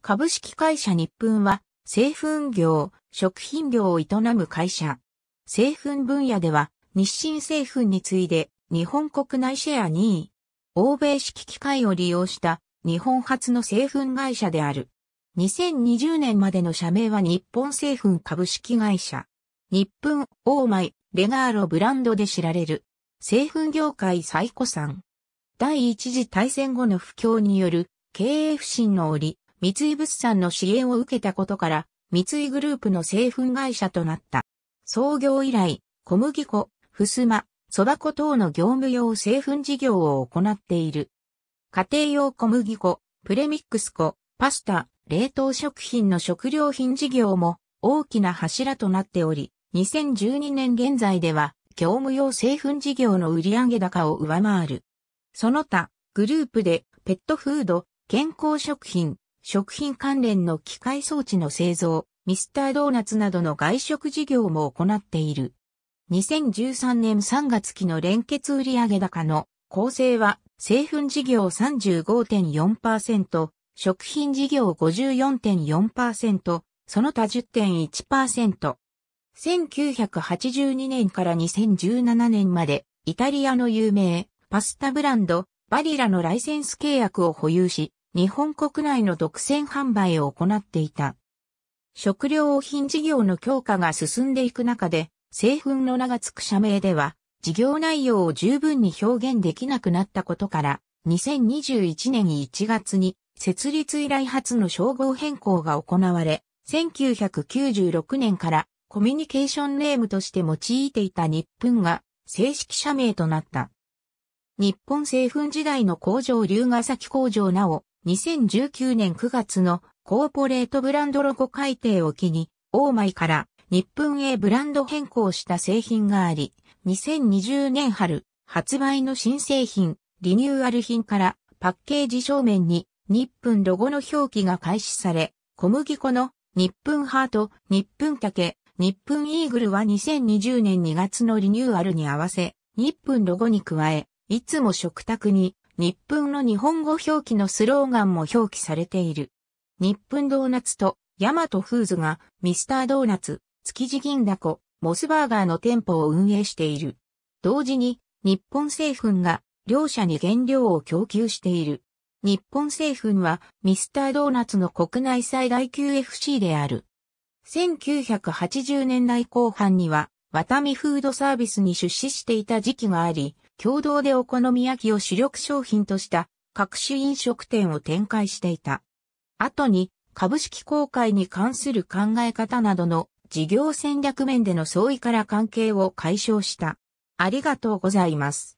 株式会社日本は、製粉業、食品業を営む会社。製粉分野では、日清製粉に次いで、日本国内シェア2位。欧米式機械を利用した、日本初の製粉会社である。2020年までの社名は日本製粉株式会社。日本、オーマイ、レガーロブランドで知られる。製粉業界最古産。第一次大戦後の不況による経営不振の折、三井物産の支援を受けたことから、三井グループの製粉会社となった。創業以来、小麦粉、ふすま、そば粉等の業務用製粉事業を行っている。家庭用小麦粉、プレミックス粉、パスタ、冷凍食品の食料品事業も大きな柱となっており、2012年現在では業務用製粉事業の売上高を上回る。その他、グループでペットフード、健康食品、食品関連の機械装置の製造、ミスタードーナツなどの外食事業も行っている。2013年3月期の連結売上高の構成は、製粉事業35.4%、食品事業54.4%、その他10.1%。1982年から2017年まで、イタリアの有名パスタブランド、バリラのライセンス契約を保有し、日本国内の独占販売を行っていた。食料品事業の強化が進んでいく中で、製粉の名が付く社名では、事業内容を十分に表現できなくなったことから、2021年1月に設立以来初の称号変更が行われ、1996年からコミュニケーションネームとして用いていた日本が正式社名となった。日本製粉時代の工場龍ヶ崎工場なお、2019年9月のコーポレートブランドロゴ改定を機に、オーマイから日本へブランド変更した製品があり、2020年春、発売の新製品、リニューアル品からパッケージ正面に日本ロゴの表記が開始され、小麦粉の日本ハート、日本竹、日本イーグルは2020年2月のリニューアルに合わせ、日本ロゴに加え、いつも食卓に日本の日本語表記のスローガンも表記されている。日本ドーナツとヤマトフーズがミスタードーナツ、築地銀だこ、モスバーガーの店舗を運営している。同時に日本政府が両社に原料を供給している。日本政府はミスタードーナツの国内最大級 FC である。1980年代後半にはワタミフードサービスに出資していた時期があり、共同でお好み焼きを主力商品とした各種飲食店を展開していた。後に株式公開に関する考え方などの事業戦略面での相違から関係を解消した。ありがとうございます。